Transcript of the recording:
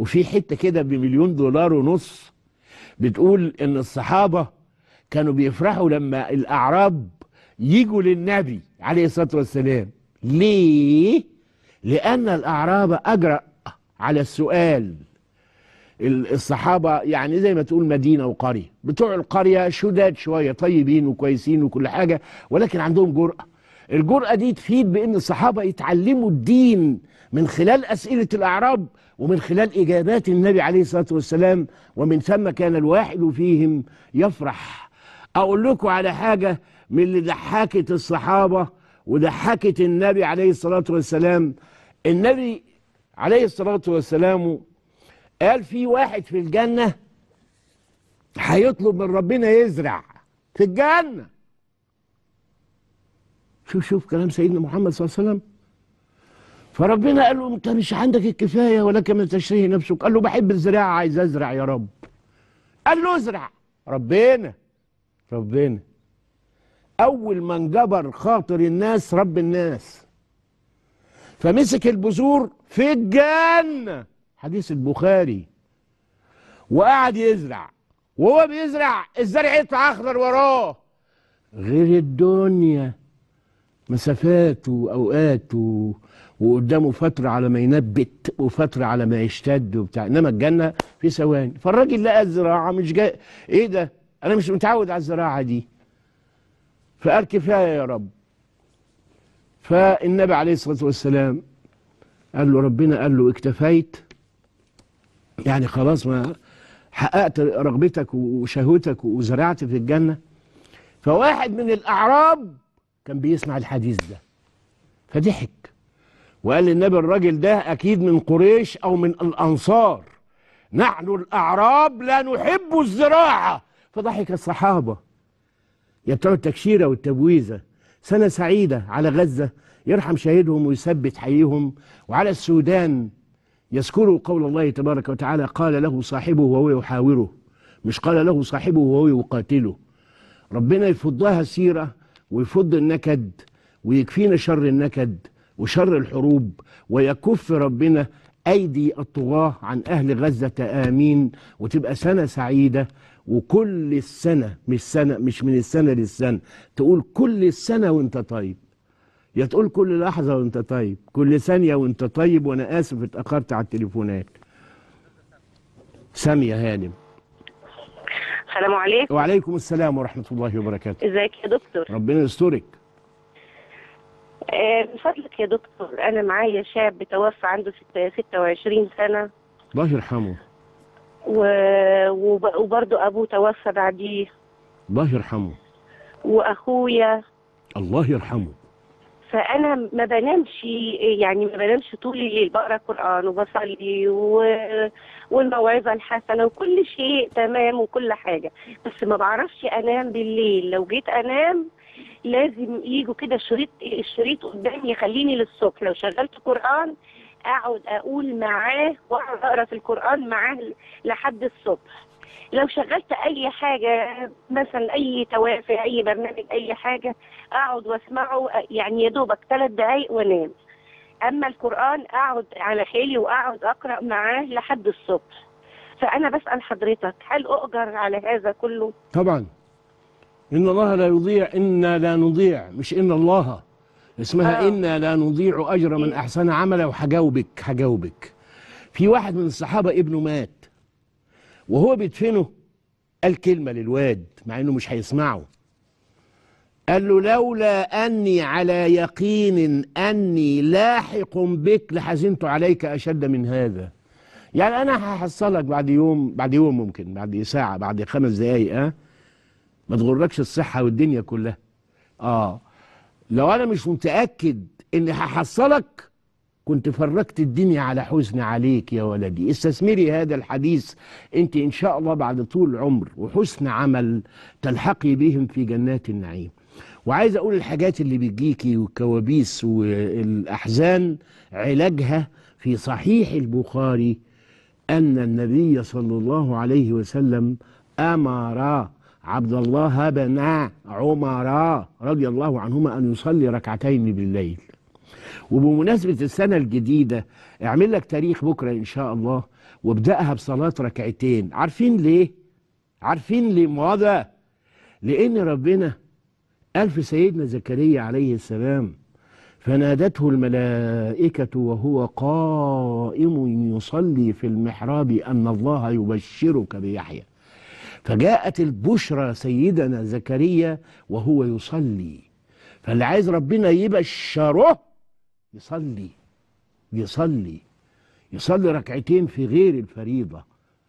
وفي حته كده بمليون دولار ونص بتقول ان الصحابه كانوا بيفرحوا لما الاعراب يجوا للنبي عليه الصلاه والسلام ليه لان الاعراب اجرأ على السؤال الصحابة يعني زي ما تقول مدينة وقرية بتوع القرية شداد شوية طيبين وكويسين وكل حاجة ولكن عندهم جرأة الجرأة دي تفيد بأن الصحابة يتعلموا الدين من خلال أسئلة الأعراب ومن خلال إجابات النبي عليه الصلاة والسلام ومن ثم كان الواحد فيهم يفرح أقول لكم على حاجة من اللي ضحكت الصحابة وضحكت النبي عليه الصلاة والسلام النبي عليه الصلاة والسلام قال في واحد في الجنة هيطلب من ربنا يزرع في الجنة شوف شوف كلام سيدنا محمد صلى الله عليه وسلم فربنا قال له انت مش عندك الكفايه ولك ما تشتهي نفسك قال له بحب الزراعه عايز ازرع يا رب قال له ازرع ربنا ربنا اول ما انجبر خاطر الناس رب الناس فمسك البذور في الجنه حديث البخاري وقعد يزرع وهو بيزرع الزرع يطلع اخضر وراه غير الدنيا مسافات واوقات و... وقدامه فتره على ما ينبت وفتره على ما يشتد وبتاع انما الجنه في ثواني فالراجل لقى الزراعه مش جاي ايه ده انا مش متعود على الزراعه دي فقال كفايه يا رب فالنبي عليه الصلاه والسلام قال له ربنا قال له اكتفيت يعني خلاص ما حققت رغبتك وشهوتك وزرعت في الجنه فواحد من الاعراب كان بيسمع الحديث ده فضحك وقال للنبي الراجل ده أكيد من قريش أو من الأنصار نحن الأعراب لا نحب الزراعة فضحك الصحابة يا بتوع التكشيرة والتبويزة سنة سعيدة على غزة يرحم شهيدهم ويثبت حيهم وعلى السودان يذكروا قول الله تبارك وتعالى قال له صاحبه وهو يحاوره مش قال له صاحبه وهو يقاتله ربنا يفضها سيرة ويفض النكد ويكفينا شر النكد وشر الحروب ويكف ربنا أيدي الطغاة عن أهل غزة آمين وتبقى سنة سعيدة وكل السنة مش سنة مش من السنة للسنة تقول كل السنة وانت طيب يا تقول كل لحظة وانت طيب كل ثانية وانت طيب وانا آسف اتأخرت على التليفونات سامية هانم السلام عليكم وعليكم السلام ورحمة الله وبركاته ازيك يا دكتور ربنا يسترك من آه، فضلك يا دكتور أنا معايا شاب توفى عنده 26 سنة الله يرحمه و... وبرضه أبوه توفى بعديه الله يرحمه وأخويا الله يرحمه فانا ما بنامش يعني ما بنامش طول الليل بقرا قران وبصلي و... والموعظه الحسنه وكل شيء تمام وكل حاجه بس ما بعرفش انام بالليل لو جيت انام لازم يجوا كده شريط الشريط قدامي يخليني للصبح لو شغلت قران اقعد اقول معاه واقعد اقرا في القران معاه لحد الصبح لو شغلت اي حاجه مثلا اي توافه اي برنامج اي حاجه اقعد واسمعه يعني يا دوبك ثلاث دقائق وانام اما القران اقعد على حيلي واقعد اقرا معاه لحد الصبح فانا بسال حضرتك هل اؤجر على هذا كله طبعا ان الله لا يضيع انا لا نضيع مش ان الله اسمها آه. انا لا نضيع اجر من احسن عملا وهجاوبك هجاوبك في واحد من الصحابه ابنه مات وهو بيدفنه قال كلمة للواد مع انه مش هيسمعه قال له لولا اني على يقين اني لاحق بك لحزنت عليك اشد من هذا يعني انا هحصلك بعد يوم بعد يوم ممكن بعد ساعة بعد خمس دقايق ها أه؟ ما تغركش الصحة والدنيا كلها اه لو انا مش متأكد اني هحصلك كنت فرجت الدنيا على حزن عليك يا ولدي استثمري هذا الحديث أنت إن شاء الله بعد طول عمر وحسن عمل تلحقي بهم في جنات النعيم وعايز أقول الحاجات اللي بتجيكي والكوابيس والأحزان علاجها في صحيح البخاري أن النبي صلى الله عليه وسلم أمر عبد الله بن عمر رضي الله عنهما أن يصلي ركعتين بالليل وبمناسبة السنة الجديدة اعمل لك تاريخ بكرة إن شاء الله وابدأها بصلاة ركعتين عارفين ليه؟ عارفين لماذا؟ لأن ربنا قال في سيدنا زكريا عليه السلام فنادته الملائكة وهو قائم يصلي في المحراب أن الله يبشرك بيحيى فجاءت البشرى سيدنا زكريا وهو يصلي فاللي عايز ربنا يبشره يصلي يصلي يصلي ركعتين في غير الفريضة